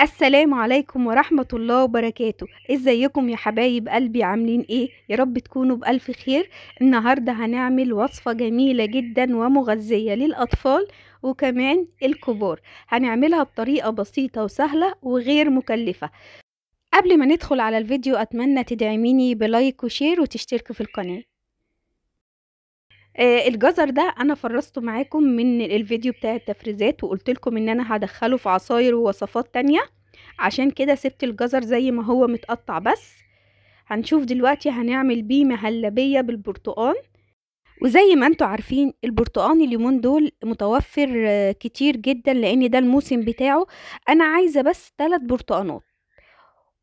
السلام عليكم ورحمة الله وبركاته ازيكم يا حبايب قلبي عاملين ايه يا رب تكونوا بألف خير النهاردة هنعمل وصفة جميلة جدا ومغذية للأطفال وكمان الكبار هنعملها بطريقة بسيطة وسهلة وغير مكلفة قبل ما ندخل على الفيديو اتمنى تدعميني بلايك وشير وتشتركوا في القناة آه الجزر ده انا فرزته معاكم من الفيديو بتاع التفريزات وقلت لكم ان انا هدخله في عصاير ووصفات تانية عشان كده سبت الجزر زي ما هو متقطع بس هنشوف دلوقتي هنعمل بيه مهلبية بالبرتقان وزي ما انتوا عارفين البرتقان الليمون دول متوفر آه، كتير جدا لان ده الموسم بتاعه انا عايزة بس ثلاث برتقانات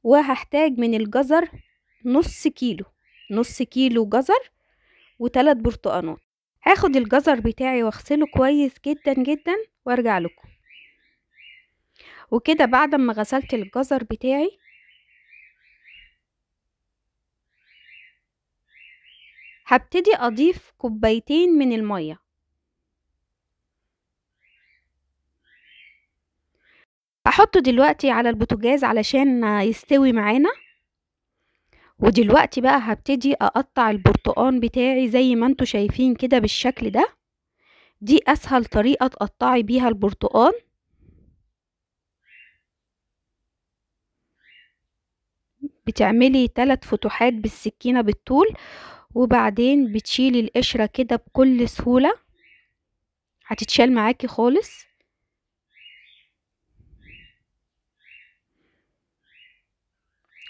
وهحتاج من الجزر نص كيلو نص كيلو جزر وثلاث برتقانات هاخد الجزر بتاعي واغسله كويس جدا جدا وارجع لكم وكده بعد ما غسلت الجزر بتاعي هبتدي اضيف كوبايتين من الميه هحطه دلوقتي على البوتجاز علشان يستوي معانا ودلوقتي بقى هبتدي اقطع البرتقان بتاعي زي ما انتوا شايفين كده بالشكل ده دي اسهل طريقة تقطعي بيها البرتقان بتعملي ثلاث فتحات بالسكينة بالطول وبعدين بتشيلي القشرة كده بكل سهولة هتتشال معاكي خالص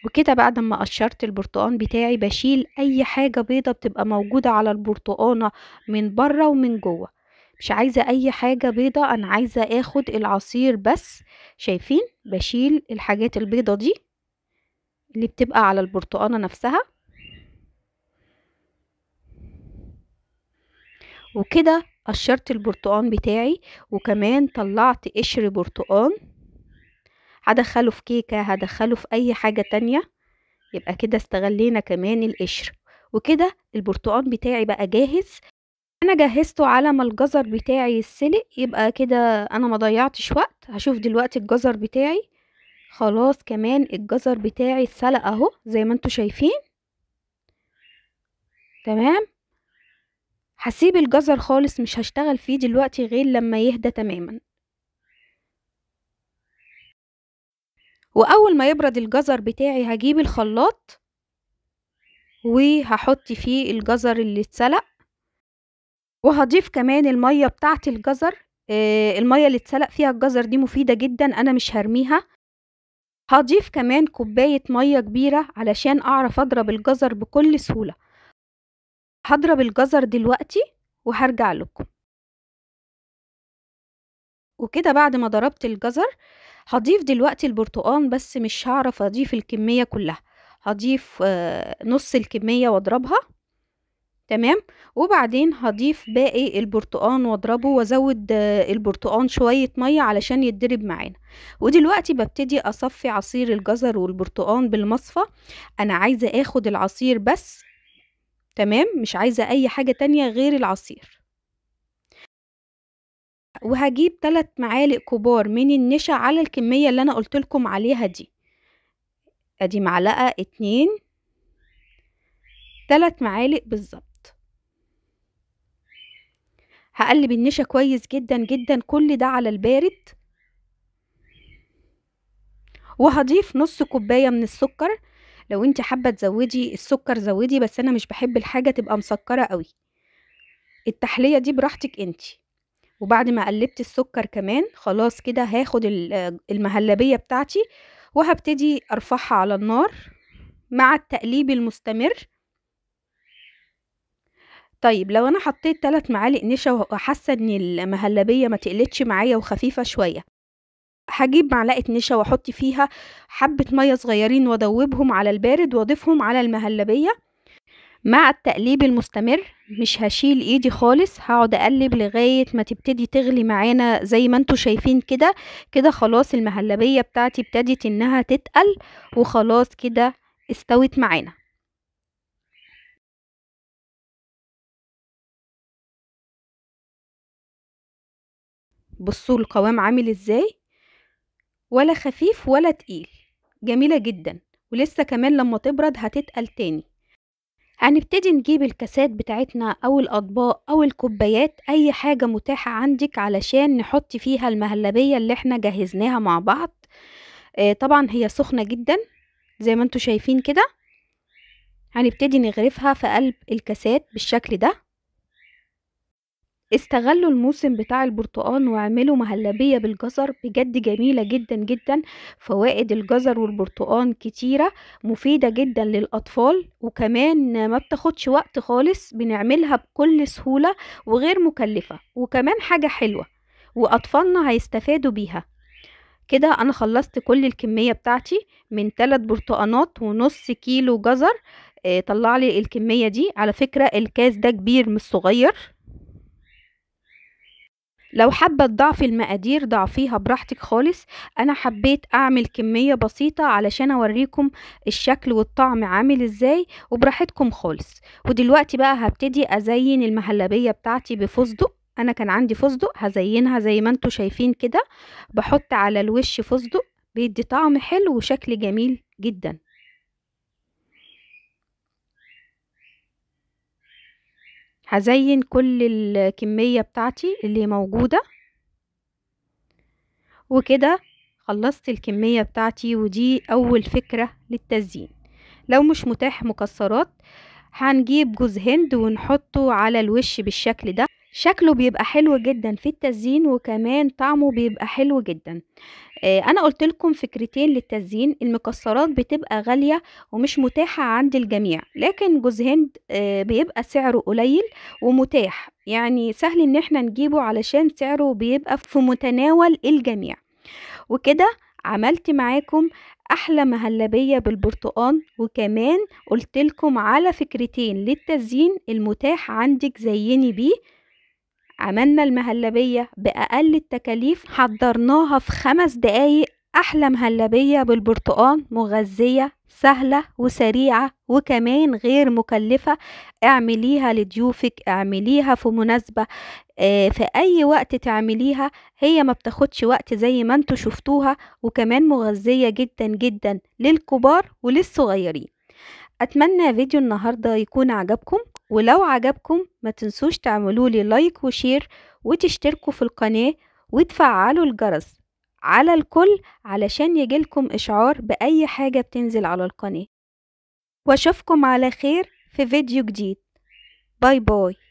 وكده بعد ما قشرت البرتقان بتاعي بشيل اي حاجة بيضة بتبقى موجودة على البرتقانة من بره ومن جوه مش عايزة اي حاجة بيضة انا عايزة اخد العصير بس شايفين بشيل الحاجات البيضة دي اللي بتبقى على البرتقانة نفسها وكده قشرت البرتقان بتاعي وكمان طلعت قشر برتقان هدخله في كيكة هدخله في أي حاجة تانية يبقى كده استغلينا كمان القشر وكده البرتقال بتاعي بقى جاهز انا جهزته على ما الجزر بتاعي يتسلق يبقى كده انا ما ضيعتش وقت هشوف دلوقتي الجزر بتاعي خلاص كمان الجزر بتاعي اتسلق اهو زي ما انتوا شايفين تمام هسيب الجزر خالص مش هشتغل فيه دلوقتي غير لما يهدى تماما واول ما يبرد الجزر بتاعي هجيب الخلاط وهحط فيه الجزر اللي اتسلق وهضيف كمان المية بتاعة الجزر آه، المية اللي اتسلق فيها الجزر دي مفيدة جدا أنا مش هرميها هضيف كمان كوباية مية كبيرة علشان أعرف أضرب الجزر بكل سهولة هضرب الجزر دلوقتي وهرجع لكم وكده بعد ما ضربت الجزر هضيف دلوقتي البرتقان بس مش هعرف اضيف الكمية كلها هضيف آه، نص الكمية واضربها تمام وبعدين هضيف باقي البرتقان واضربه وازود آه، البرتقان شوية مية علشان يتضرب معانا ودلوقتي ببتدي اصفي عصير الجزر والبرتقان بالمصفى انا عايزة اخد العصير بس تمام مش عايزة اي حاجة تانية غير العصير وهجيب ثلاث معالق كبار من النشا على الكمية اللي أنا قلت لكم عليها دي أدي معلقة اتنين تلات معالق بالظبط هقلب النشا كويس جدا جدا كل ده على البارد وهضيف نص كوباية من السكر لو انت حابة تزودي السكر زودي بس انا مش بحب الحاجة تبقى مسكرة قوي التحلية دي براحتك انتي وبعد ما قلبت السكر كمان خلاص كده هاخد المهلبية بتاعتي وهبتدي ارفعها على النار مع التقليب المستمر طيب لو انا حطيت 3 معالق نشا وحاسه ان المهلبيه ما تقلتش معايا وخفيفه شويه هجيب معلقه نشا واحط فيها حبه ميه صغيرين وادوبهم على البارد واضيفهم على المهلبيه مع التقليب المستمر مش هشيل ايدي خالص هقعد اقلب لغاية ما تبتدي تغلي معانا زي ما انتوا شايفين كده كده خلاص المهلبية بتاعتي ابتدت انها تتقل وخلاص كده استوت معانا بصوا القوام عامل ازاي ولا خفيف ولا تقيل جميلة جدا ولسه كمان لما تبرد هتتقل تاني هنبتدي نجيب الكاسات بتاعتنا أو الأطباق أو الكوبايات أي حاجة متاحة عندك علشان نحط فيها المهلبية اللي احنا جهزناها مع بعض آه طبعا هي سخنة جدا زي ما انتوا شايفين كده هنبتدي نغرفها في قلب الكاسات بالشكل ده استغلوا الموسم بتاع البرتقان وعملوا مهلبية بالجزر بجد جميلة جدا جدا فوائد الجزر والبرتقان كتيرة مفيدة جدا للأطفال وكمان ما بتاخدش وقت خالص بنعملها بكل سهولة وغير مكلفة وكمان حاجة حلوة وأطفالنا هيستفادوا بيها كده أنا خلصت كل الكمية بتاعتي من ثلاث برتقانات ونص كيلو جزر آه، طلع لي الكمية دي على فكرة الكاس ده كبير مش صغير لو حابة تضعفي المقادير ضعفيها براحتك خالص انا حبيت اعمل كمية بسيطة علشان اوريكم الشكل والطعم عامل ازاي وبراحتكم خالص ودلوقتي بقى هبتدي ازين المهلبية بتاعتي بفستق انا كان عندي فستق هزينها زي ما انتوا شايفين كده بحط على الوش فستق بيدي طعم حلو وشكل جميل جدا هزين كل الكمية بتاعتي اللي موجودة وكده خلصت الكمية بتاعتي ودي أول فكرة للتزيين لو مش متاح مكسرات هنجيب جوز هند ونحطه على الوش بالشكل ده شكله بيبقى حلو جدا في التزيين وكمان طعمه بيبقى حلو جدا آه، انا قلت لكم فكرتين للتزيين المكسرات بتبقى غالية ومش متاحة عند الجميع لكن جوز هند آه، بيبقى سعره قليل ومتاح يعني سهل ان احنا نجيبه علشان سعره بيبقى في متناول الجميع وكده عملت معاكم احلى مهلبيه بالبرتقال وكمان قلت لكم على فكرتين للتزيين المتاح عندك زيني بيه عملنا المهلبية بأقل التكاليف حضرناها في خمس دقايق أحلى مهلبية بالبرتقان مغذية سهلة وسريعة وكمان غير مكلفة اعمليها لضيوفك اعمليها في مناسبة اه في أي وقت تعمليها هي ما بتاخدش وقت زي ما انتوا شفتوها وكمان مغذية جدا جدا للكبار وللصغيرين أتمنى فيديو النهاردة يكون عجبكم ولو عجبكم ما تنسوش تعملوا لي لايك وشير وتشتركوا في القناة وتفعلوا الجرس على الكل علشان يجيلكم إشعار بأي حاجة بتنزل على القناة واشوفكم على خير في فيديو جديد باي باي